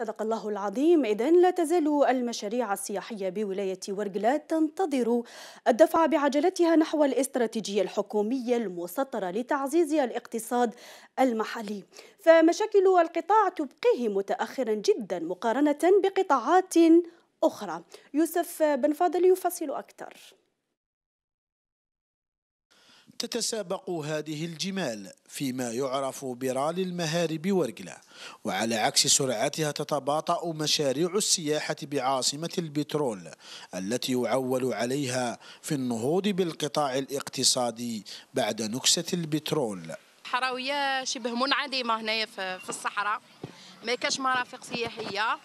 صدق الله العظيم إذا لا تزال المشاريع السياحية بولاية ورقلات تنتظر الدفع بعجلتها نحو الاستراتيجية الحكومية المسطرة لتعزيز الاقتصاد المحلي فمشاكل القطاع تبقيه متأخرا جدا مقارنة بقطاعات أخرى يوسف بن فاضل يفصل أكثر تتسابق هذه الجمال فيما يعرف برالي المهارب ورقلة وعلى عكس سرعتها تتباطأ مشاريع السياحة بعاصمة البترول التي يعول عليها في النهوض بالقطاع الاقتصادي بعد نكسة البترول حراوية شبه منعدمة هنا في الصحراء ما كاش مرافق سياحية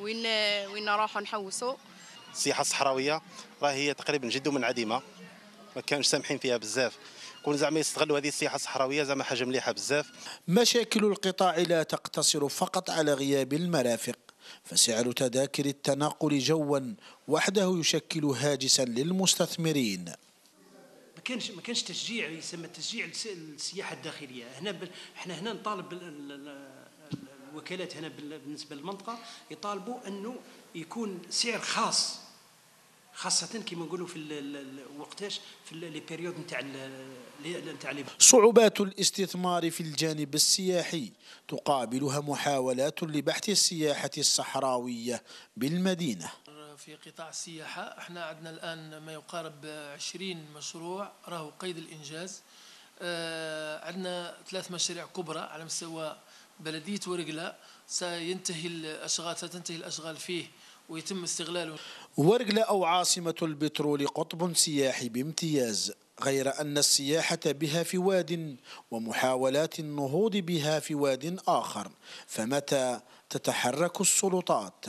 وين وين نروحو نحوسو السياحة الصحراوية راهي تقريبا جد منعدمة ما كانوش سامحين فيها بزاف كون زعما يستغلوا هذه السياحه الصحراويه زعما حاجه مليحه بزاف مشاكل القطاع لا تقتصر فقط على غياب المرافق فسعر تذاكر التنقل جوا وحده يشكل هاجسا للمستثمرين ما كانش ما كانش تشجيع يسمى تشجيع السياحه الداخليه هنا احنا هنا نطالب الوكالات هنا بالنسبه للمنطقه يطالبوا انه يكون سعر خاص خاصة كما نقولوا في وقتاش في لي بيريود نتاع نتاع صعوبات الاستثمار في الجانب السياحي تقابلها محاولات لبحث السياحة الصحراوية بالمدينة في قطاع السياحة احنا عندنا الآن ما يقارب 20 مشروع راهو قيد الإنجاز اه عندنا ثلاث مشاريع كبرى على مستوى بلدية ورقلة سينتهي الأشغال ستنتهي الأشغال فيه ويتم استغلاله ورقلة أو عاصمة البترول قطب سياحي بامتياز غير أن السياحة بها في واد ومحاولات النهوض بها في واد آخر فمتى تتحرك السلطات